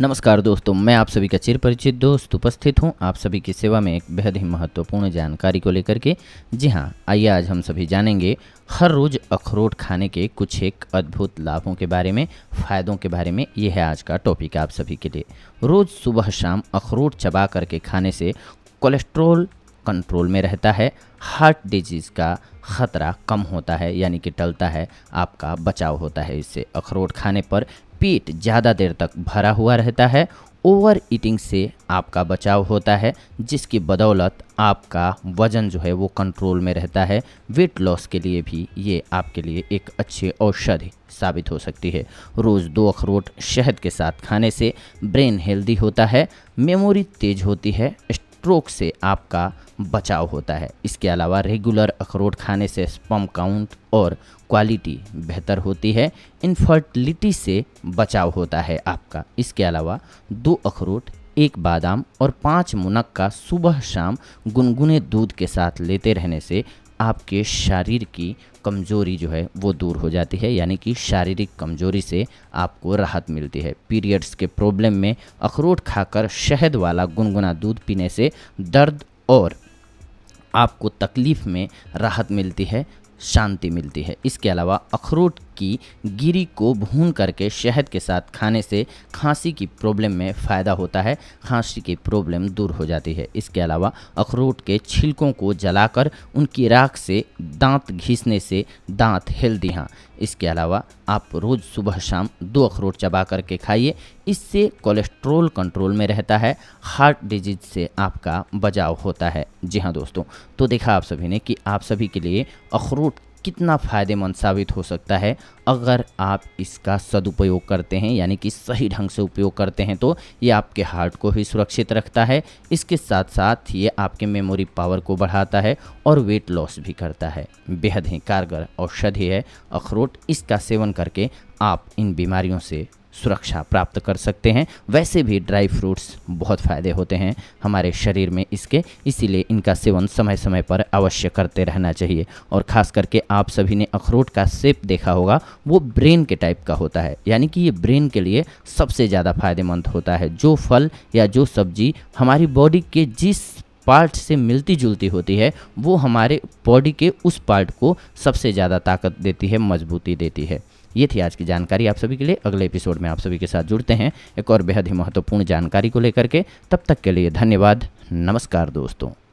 नमस्कार दोस्तों मैं आप सभी का चिर परिचित दोस्त उपस्थित हूं आप सभी की सेवा में एक बेहद ही महत्वपूर्ण जानकारी को लेकर के जी हां आइए आज हम सभी जानेंगे हर रोज़ अखरोट खाने के कुछ एक अद्भुत लाभों के बारे में फ़ायदों के बारे में यह है आज का टॉपिक आप सभी के लिए रोज़ सुबह शाम अखरोट चबा करके खाने से कोलेस्ट्रोल कंट्रोल में रहता है हार्ट डिजीज़ का ख़तरा कम होता है यानी कि टलता है आपका बचाव होता है इससे अखरोट खाने पर पेट ज़्यादा देर तक भरा हुआ रहता है ओवर ईटिंग से आपका बचाव होता है जिसकी बदौलत आपका वज़न जो है वो कंट्रोल में रहता है वेट लॉस के लिए भी ये आपके लिए एक अच्छी औषधि साबित हो सकती है रोज़ दो अखरोट शहद के साथ खाने से ब्रेन हेल्दी होता है मेमोरी तेज होती है स्ट्रोक से आपका बचाव होता है इसके अलावा रेगुलर अखरोट खाने से स्पम काउंट और क्वालिटी बेहतर होती है इनफर्टिलिटी से बचाव होता है आपका इसके अलावा दो अखरोट एक बादाम और पाँच मुनक्का सुबह शाम गुनगुने दूध के साथ लेते रहने से आपके शरीर की कमज़ोरी जो है वो दूर हो जाती है यानी कि शारीरिक कमज़ोरी से आपको राहत मिलती है पीरियड्स के प्रॉब्लम में अखरोट खाकर शहद वाला गुनगुना दूध पीने से दर्द और आपको तकलीफ़ में राहत मिलती है शांति मिलती है इसके अलावा अखरोट की गिरी को भून करके शहद के साथ खाने से खांसी की प्रॉब्लम में फ़ायदा होता है खांसी की प्रॉब्लम दूर हो जाती है इसके अलावा अखरोट के छिलकों को जलाकर उनकी राख से दांत घिसने से दांत हेल्दी हैं इसके अलावा आप रोज़ सुबह शाम दो अखरोट चबा करके खाइए इससे कोलेस्ट्रोल कंट्रोल में रहता है हार्ट डिजीज से आपका बचाव होता है जी हाँ दोस्तों तो देखा आप सभी ने कि आप सभी के लिए अखरोट कितना फ़ायदेमंद साबित हो सकता है अगर आप इसका सदुपयोग करते हैं यानी कि सही ढंग से उपयोग करते हैं तो ये आपके हार्ट को भी सुरक्षित रखता है इसके साथ साथ ये आपके मेमोरी पावर को बढ़ाता है और वेट लॉस भी करता है बेहद ही कारगर औषधि है अखरोट इसका सेवन करके आप इन बीमारियों से सुरक्षा प्राप्त कर सकते हैं वैसे भी ड्राई फ्रूट्स बहुत फ़ायदे होते हैं हमारे शरीर में इसके इसीलिए इनका सेवन समय समय पर अवश्य करते रहना चाहिए और ख़ास करके आप सभी ने अखरोट का सेप देखा होगा वो ब्रेन के टाइप का होता है यानी कि ये ब्रेन के लिए सबसे ज़्यादा फ़ायदेमंद होता है जो फल या जो सब्जी हमारी बॉडी के जिस पार्ट से मिलती जुलती होती है वो हमारे बॉडी के उस पार्ट को सबसे ज़्यादा ताकत देती है मजबूती देती है ये थी आज की जानकारी आप सभी के लिए अगले एपिसोड में आप सभी के साथ जुड़ते हैं एक और बेहद ही महत्वपूर्ण जानकारी को लेकर के तब तक के लिए धन्यवाद नमस्कार दोस्तों